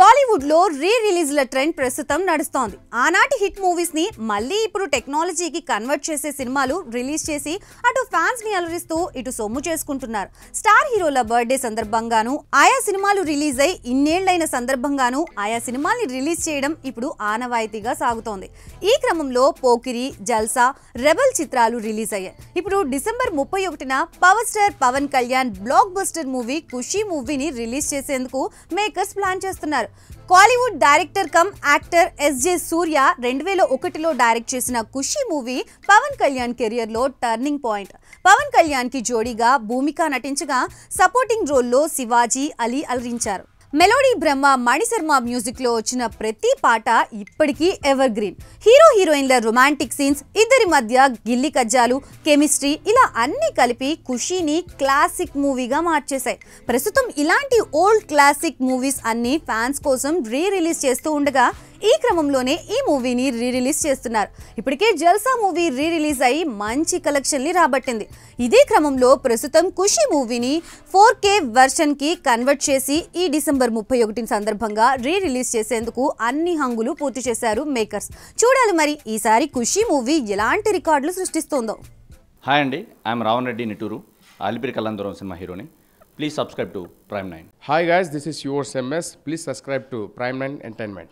तो లో రీ రిలీజ్ల ట్రెండ్ ప్రస్తుతం నడుస్తోంది ఆనాటి హిట్ మూవీస్ని మళ్ళీ ఇప్పుడు టెక్నాలజీకి కన్వర్ట్ చేసే సినిమాలు రిలీజ్ చేసి అటు ఫ్యాన్స్ని అలరిస్తూ ఇటు సొమ్ము చేసుకుంటున్నారు స్టార్ హీరోల బర్త్డే సందర్భంగాను ఆయా సినిమాలు రిలీజ్ అయి ఇన్నేళ్లైన సందర్భంగాను ఆయా సినిమాల్ని రిలీజ్ చేయడం ఇప్పుడు ఆనవాయితీగా సాగుతోంది ఈ క్రమంలో పోకిరి జల్సా రెబల్ చిత్రాలు రిలీజ్ అయ్యాయి ఇప్పుడు డిసెంబర్ ముప్పై ఒకటిన power star Pawan Kalyan blockbuster movie Kushi మూవీని రిలీజ్ చేసేందుకు మేకర్స్ ప్లాన్ చేస్తున్నారు Kollywood director cum actor S J Suryah రెండు వేల ఒకటిలో డైరెక్ట్ చేసిన ఖుషి మూవీ పవన్ కళ్యాణ్ కెరియర్లో టర్నింగ్ పాయింట్ పవన్ కళ్యాణ్కి జోడీగా భూమిక నటించగా సపోర్టింగ్ రోల్లో శివాజీ అలీ అలరించారు మెలోడీ బ్రహ్మ మణిశర్మ మ్యూజిక్లో వచ్చిన ప్రతి పాట ఇప్పటికీ ఎవర్ గ్రీన్ హీరో హీరోయిన్ల రొమాంటిక్ సీన్స్ ఇద్దరి మధ్య గిల్లి కజ్జాలు కెమిస్ట్రీ ఇలా అన్నీ కలిపి ఖుషీని క్లాసిక్ మూవీగా మార్చేశాయి ప్రస్తుతం ఇలాంటి ఓల్డ్ క్లాసిక్ మూవీస్ అన్నీ ఫ్యాన్స్ కోసం రీ రిలీజ్ చేస్తూ ఉండగా ఈ క్రమంలోనే ఈ మూవీని రీ రిలీజ్ చేస్తున్నారు ఇప్పటికే జల్సా మూవీ రీ రిలీజ్ అయ్యి మంచి కలెక్షన్ని రాబట్టింది ఇదే క్రమంలో ప్రస్తుతం ఖుషి మూవీని ఫోర్ కే వెర్షన్కి కన్వర్ట్ చేసి ఈ డిసెంబర్ ముప్పై ఒకటి సందర్భంగా రీ రిలీజ్ చేసేందుకు అన్ని హంగులు పూర్తి చేశారు మేకర్స్ చూడాలి మరి ఈసారి ఖుషి మూవీ ఎలాంటి రికార్డులు సృష్టిస్తోందో హాయ్ అండి ఐఎమ్ రావణ్ రెడ్డి నిటూరు అలిపిరి కలందరం సినిమా హీరోని please subscribe to prime nine hi guys this is yours M S please subscribe to prime nine entertainment